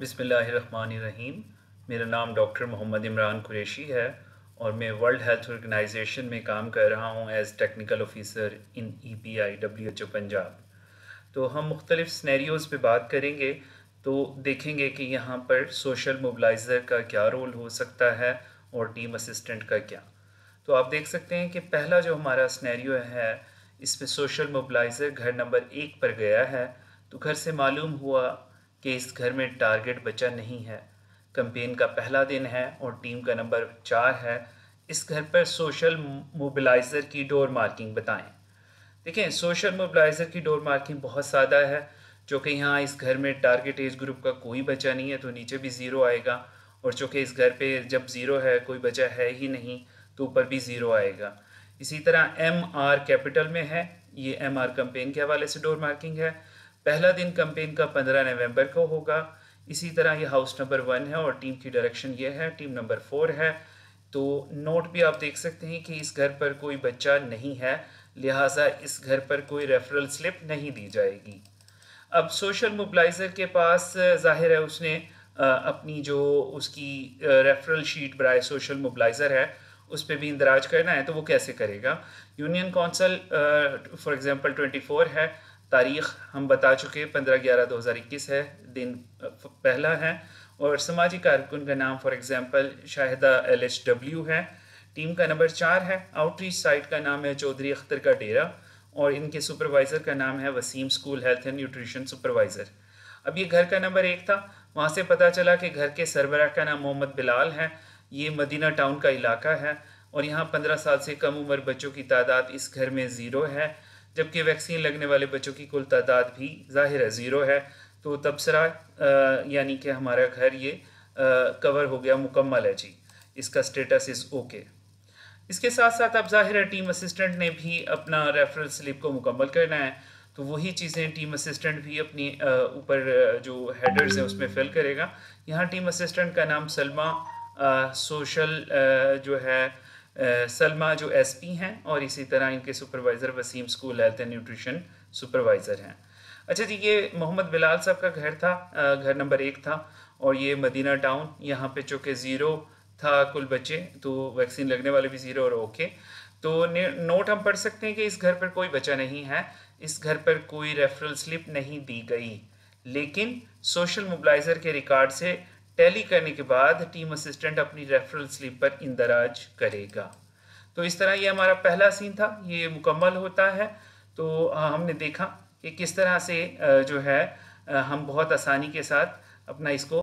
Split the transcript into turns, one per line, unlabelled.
बिसमीम मेरा नाम डॉक्टर मोहम्मद इमरान कुरेशी है और मैं वर्ल्ड हेल्थ ऑर्गेनाइजेशन में काम कर रहा हूँ as technical officer in E P I W H O Punjab तो हम मुख्तलिफ स्नैरियोज़ पे बात करेंगे तो देखेंगे कि यहाँ पर सोशल मोबलाइज़र का क्या रोल हो सकता है और टीम असिस्टेंट का क्या तो आप देख सकते हैं कि पहला जो हमारा स्नैरियो है इसमें सोशल मोबलाइज़र घर नंबर एक पर गया है तो घर से मालूम हुआ कि इस घर में टारगेट बचा नहीं है कंपेन का पहला दिन है और टीम का नंबर चार है इस घर पर सोशल मोबिलाइज़र की डोर मार्किंग बताएं देखें सोशल मोबिलाइज़र की डोर मार्किंग बहुत सादा है जो कि यहाँ इस घर में टारगेट एज ग्रुप का कोई बचा नहीं है तो नीचे भी ज़ीरो आएगा और चूँकि इस घर पे जब ज़ीरो है कोई बचा है ही नहीं तो ऊपर भी ज़ीरो आएगा इसी तरह एम आर कैपिटल में है ये एम आर के हवाले से डोर मार्किंग है पहला दिन कंपेन का पंद्रह नवंबर को होगा इसी तरह ये हाउस नंबर वन है और टीम की डायरेक्शन ये है टीम नंबर फोर है तो नोट भी आप देख सकते हैं कि इस घर पर कोई बच्चा नहीं है लिहाजा इस घर पर कोई रेफरल स्लिप नहीं दी जाएगी अब सोशल मोबलाइज़र के पास जाहिर है उसने अपनी जो उसकी रेफरल शीट बनाए सोशल मोबलाइज़र है उस पर भी इंदराज करना है तो वो कैसे करेगा union council for example twenty four है तारीख हम बता चुके पंद्रह ग्यारह दो हज़ार इक्कीस है दिन पहला है और समाजी कारकुन का नाम for example Shahida L H W है टीम का नंबर चार है आउटरीच साइट का नाम है चौधरी अख्तर का डेरा और इनके सुपरवाइज़र का नाम है Waseem school health and nutrition supervisor अब ये घर का नंबर एक था वहाँ से पता चला कि घर के सरबराह का नाम मोहम्मद बिलाल है ये मदीना टाउन का इलाका है और यहाँ पंद्रह साल से कम उम्र बच्चों की तादाद इस घर में ज़ीरो है जबकि वैक्सीन लगने वाले बच्चों की कुल तादाद भी ज़ाहिर है ज़ीरो है तो तबसरा यानी कि हमारा घर ये आ, कवर हो गया मुकम्मल है जी इसका स्टेटस इज़ ओके इसके साथ साथ अब ज़ाहिर है टीम असिस्टेंट ने भी अपना रेफरल स्लिप को मुकम्मल करना है तो वही चीज़ें टीम असिस्टेंट भी अपनी ऊपर जो हेडर्स हैं उसमें फिल करेगा यहाँ टीम असिस्टेंट का नाम सलमा सोशल जो है सलमा जो एसपी हैं और इसी तरह इनके supervisor Waseem school health and nutrition supervisor हैं अच्छा जी ये मोहम्मद बिलाल साहब का घर था घर नंबर एक था और ये मदीना टाउन यहाँ पे चूँकि ज़ीरो था कुल बच्चे तो वैक्सीन लगने वाले भी ज़ीरो और ओके तो नोट हम पढ़ सकते हैं कि इस घर पर कोई बच्चा नहीं है इस घर पर कोई रेफरल स्लिप नहीं दी गई लेकिन सोशल मोबलाइज़र के रिकॉर्ड से टैली करने के बाद टीम असिस्टेंट अपनी रेफरल स्लिप पर इंदराज करेगा तो इस तरह ये हमारा पहला सीन था ये मुकम्मल होता है तो हमने देखा कि किस तरह से जो है हम बहुत आसानी के साथ अपना इसको